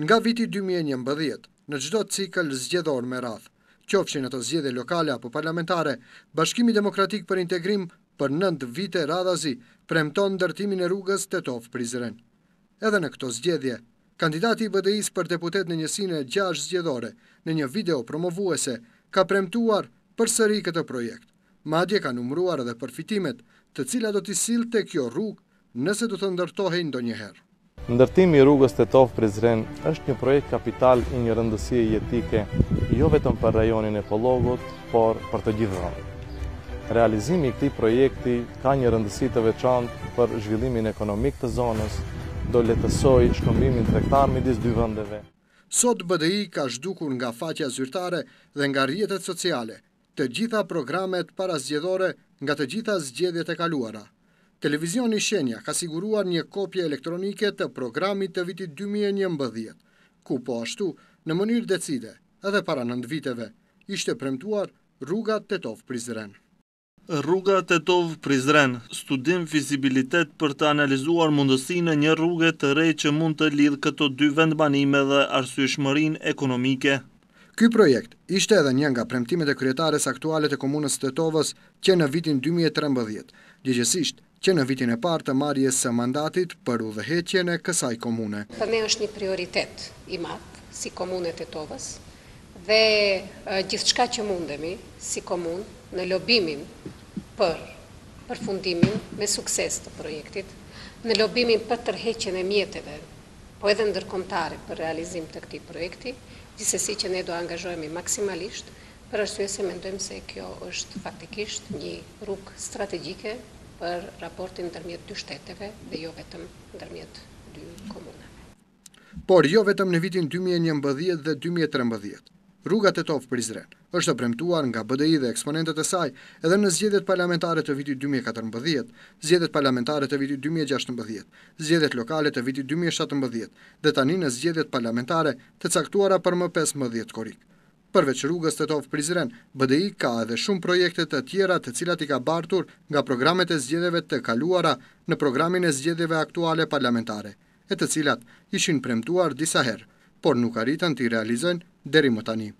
nga viti 2011, në gjdo cikl zgjedor me rath. Qofshin ato zgjede lokale apo parlamentare, Bashkimi Demokratik për Integrim për nëndë vite radhazi premton dërtimin e rrugës të tofë prizren. Edhe në këto zgjedje, kandidati i BDIs për deputet në njësine gjash zgjedore në një video promovuese ka premtuar për sëri këtë projekt. Madje ka numruar edhe përfitimet të cila do t'i silë të kjo rrugë nëse du të ndërtohe ndo njëherë. Ndërtimi i rrugës të tofë Prizren është një projekt kapital i një rëndësie jetike, jo vetëm për rajonin e pologot, por për të gjithë rëndë. Realizimi i këti projekti ka një rëndësi të veçantë për zhvillimin ekonomik të zonës, do letësoj shkëmbimin të rektar midis dy vëndeve. Sot BDI ka zhdukur nga faqja zyrtare dhe nga rjetet sociale, të gjitha programet para zgjedhore nga të gjitha zgjedhjet e kaluara. Televizion i Shenja ka siguruar një kopje elektronike të programit të vitit 2011, ku po ashtu, në mënyrë decide, edhe para nëndë viteve, ishte premtuar rruga të tovë prizren. Rruga të tovë prizren, studim fizibilitet për të analizuar mundësi në një rrugë të rej që mund të lidhë këto dy vendbanime dhe arsyshmërin ekonomike. Ky projekt ishte edhe një nga premtimet e kryetares aktualet e komunës të tovës që në vitin 2013, gjegjesisht, që në vitin e partë të marjes së mandatit për udheqen e kësaj komune. Për ne është një prioritet i matë si komunet e tovës dhe gjithë shka që mundemi si komun në lobimin për përfundimin me sukses të projektit, në lobimin për tërheqen e mjetëve, po edhe ndërkomtare për realizim të këti projekti, si që ne do angazhojemi maksimalisht, për është të e se mendojmë se kjo është faktikisht një rrugë strategike për raportin dërmjet dy shteteve dhe jo vetëm dërmjet dy komunave. Por jo vetëm në vitin 2011 dhe 2013. Rrugat e për prizren është të premtuar nga BDI dhe eksponentet e saj edhe në zgjedhjet parlamentare të vitit 2014, zgjedhjet parlamentare të vitit 2016, zgjedhjet lokale të vitit 2017 dhe tani në zgjedhjet parlamentare të caktuara për më 15 korik. Përveç rrugës të tovë Prizren, BDI ka edhe shumë projekte të tjera të cilat i ka bartur nga programet e zgjedeve të kaluara në programin e zgjedeve aktuale parlamentare, e të cilat ishin premtuar disa herë, por nuk arritën të i realizojnë deri më tani.